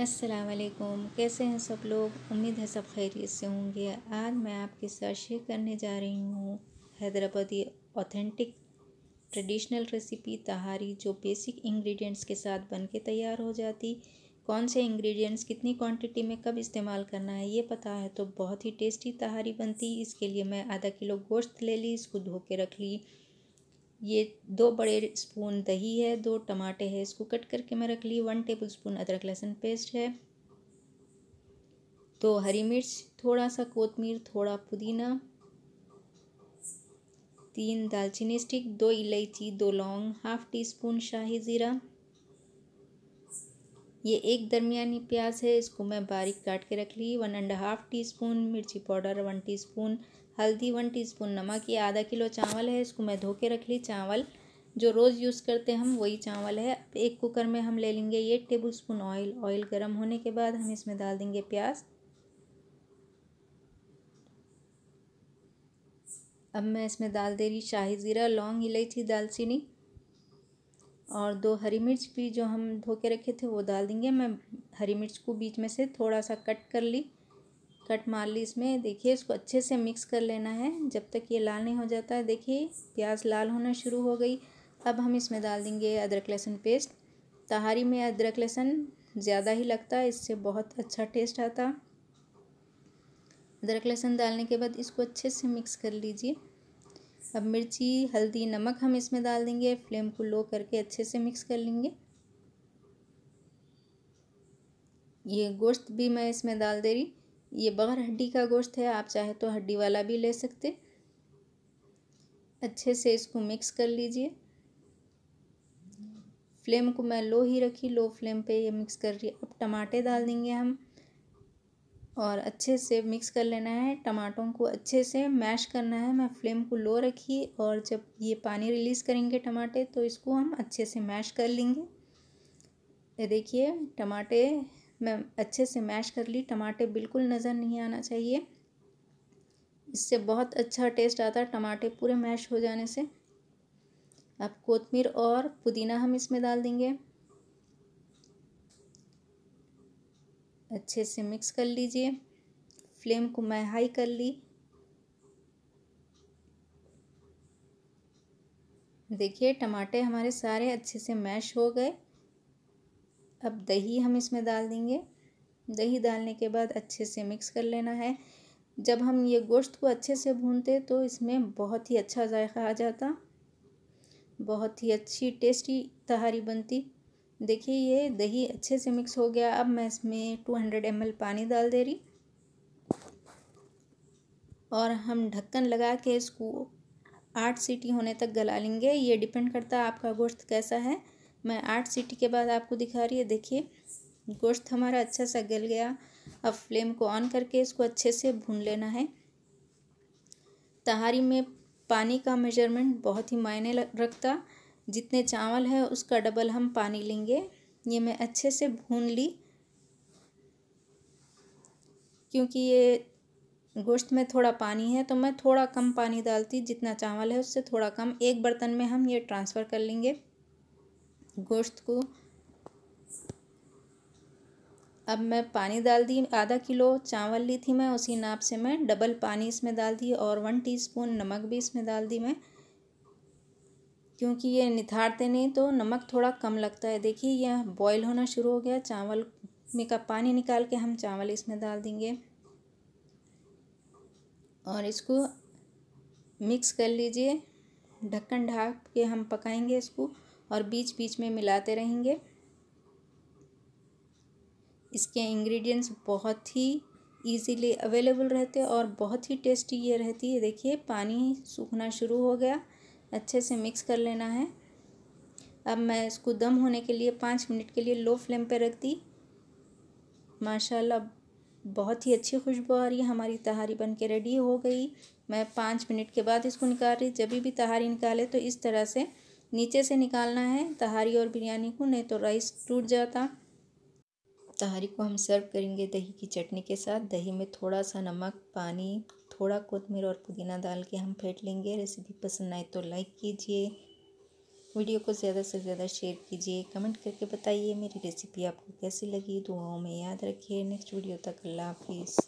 असलकुम कैसे हैं सब लोग उम्मीद है सब खैरियत से होंगे आज मैं आपके साथ शेयर करने जा रही हूँ Hyderabadi authentic traditional recipe tahari जो बेसिक इंग्रेडिएंट्स के साथ बन के तैयार हो जाती कौन से इंग्रेडिएंट्स कितनी क्वांटिटी में कब इस्तेमाल करना है ये पता है तो बहुत ही टेस्टी तहारी बनती इसके लिए मैं आधा किलो गोश्त ले ली इसको धो के रख ली ये दो बड़े स्पून दही है दो टमाटे है इसको कट करके मैं रख ली वन टेबल स्पून अदरक लहसुन पेस्ट है दो हरी मिर्च थोड़ा सा कोतमीर थोड़ा पुदीना तीन दालचीनी स्टिक दो इलायची दो लौंग हाफ टी स्पून शाही ज़ीरा ये एक दरमियानी प्याज है इसको मैं बारीक काट के रख ली one and half teaspoon मिर्ची पाउडर वन टी स्पून हल्दी वन टी स्पून नमक ये आधा किलो चावल है इसको मैं धो के रख ली चावल जो रोज़ यूज़ करते हैं हम वही चावल है एक कुकर में हम ले लेंगे ये टेबल स्पून ऑयल ऑयल गर्म होने के बाद हम इसमें डाल देंगे प्याज अब मैं इसमें डाल दे रही शाही ज़ीरा लौंग इलायची दालचीनी और दो हरी मिर्च भी जो हम धो के रखे थे वो डाल देंगे मैं हरी मिर्च को बीच में से थोड़ा सा कट कर ली कट मार ली इसमें देखिए इसको अच्छे से मिक्स कर लेना है जब तक ये लाल नहीं हो जाता है देखिए प्याज लाल होना शुरू हो गई अब हम इसमें डाल देंगे अदरक लहसुन पेस्ट तहारी में अदरक लहसुन ज़्यादा ही लगता है इससे बहुत अच्छा टेस्ट आता अदरक लहसुन डालने के बाद इसको अच्छे से मिक्स कर लीजिए अब मिर्ची हल्दी नमक हम इसमें डाल देंगे फ्लेम को लो करके अच्छे से मिक्स कर लेंगे ये गोश्त भी मैं इसमें डाल दे रही ये बगैर हड्डी का गोश्त है आप चाहे तो हड्डी वाला भी ले सकते अच्छे से इसको मिक्स कर लीजिए फ्लेम को मैं लो ही रखी लो फ्लेम पे ये मिक्स कर रही अब टमाटे डाल देंगे हम और अच्छे से मिक्स कर लेना है टमाटरों को अच्छे से मैश करना है मैं फ्लेम को लो रखी और जब ये पानी रिलीज़ करेंगे टमाटे तो इसको हम अच्छे से मैश कर लेंगे ये देखिए टमाटे मैं अच्छे से मैश कर ली टमाटे बिल्कुल नज़र नहीं आना चाहिए इससे बहुत अच्छा टेस्ट आता है टमाटे पूरे मैश हो जाने से अब कोतमीर और पुदीना हम इसमें डाल देंगे अच्छे से मिक्स कर लीजिए फ्लेम को मैं हाई कर ली देखिए टमाटे हमारे सारे अच्छे से मैश हो गए अब दही हम इसमें डाल देंगे दही डालने के बाद अच्छे से मिक्स कर लेना है जब हम ये गोश्त को अच्छे से भूनते तो इसमें बहुत ही अच्छा जायका आ जाता बहुत ही अच्छी टेस्टी तहारी बनती देखिए ये दही अच्छे से मिक्स हो गया अब मैं इसमें टू हंड्रेड एम पानी डाल दे रही और हम ढक्कन लगा के इसको आठ सीटी होने तक गला लेंगे ये डिपेंड करता है आपका गोश्त कैसा है मैं आठ सीटी के बाद आपको दिखा रही है देखिए गोश्त हमारा अच्छा सा गल गया अब फ्लेम को ऑन करके इसको अच्छे से भून लेना है तहारी में पानी का मेजरमेंट बहुत ही मायने रखता जितने चावल है उसका डबल हम पानी लेंगे ये मैं अच्छे से भून ली क्योंकि ये गोश्त में थोड़ा पानी है तो मैं थोड़ा कम पानी डालती जितना चावल है उससे थोड़ा कम एक बर्तन में हम ये ट्रांसफ़र कर लेंगे गोश्त को अब मैं पानी डाल दी आधा किलो चावल ली थी मैं उसी नाप से मैं डबल पानी इसमें डाल दी और वन टीस्पून नमक भी इसमें डाल दी मैं क्योंकि ये निथारते नहीं तो नमक थोड़ा कम लगता है देखिए यह बॉईल होना शुरू हो गया चावल में का पानी निकाल के हम चावल इसमें डाल देंगे और इसको मिक्स कर लीजिए ढक्कन ढाक के हम पकाएंगे इसको और बीच बीच में मिलाते रहेंगे इसके इंग्रेडिएंट्स बहुत ही इजीली अवेलेबल रहते और बहुत ही टेस्टी ये रहती है देखिए पानी सूखना शुरू हो गया अच्छे से मिक्स कर लेना है अब मैं इसको दम होने के लिए पाँच मिनट के लिए लो फ्लेम पे रख दी माशाल्लाह बहुत ही अच्छी खुशबू आ रही है हमारी तहारी बन के रेडी हो गई मैं पाँच मिनट के बाद इसको निकाल रही जब भी तहारी निकाले तो इस तरह से नीचे से निकालना है तहारी और बिरयानी को नहीं तो राइस टूट जाता तहारी को हम सर्व करेंगे दही की चटनी के साथ दही में थोड़ा सा नमक पानी थोड़ा कोतमीर और पुदीना डाल के हम फेंट लेंगे रेसिपी पसंद आए तो लाइक कीजिए वीडियो को ज़्यादा से ज़्यादा शेयर कीजिए कमेंट करके बताइए मेरी रेसिपी आपको कैसी लगी दुआओं में याद रखिए नेक्स्ट वीडियो तक अल्लाह हाफिज़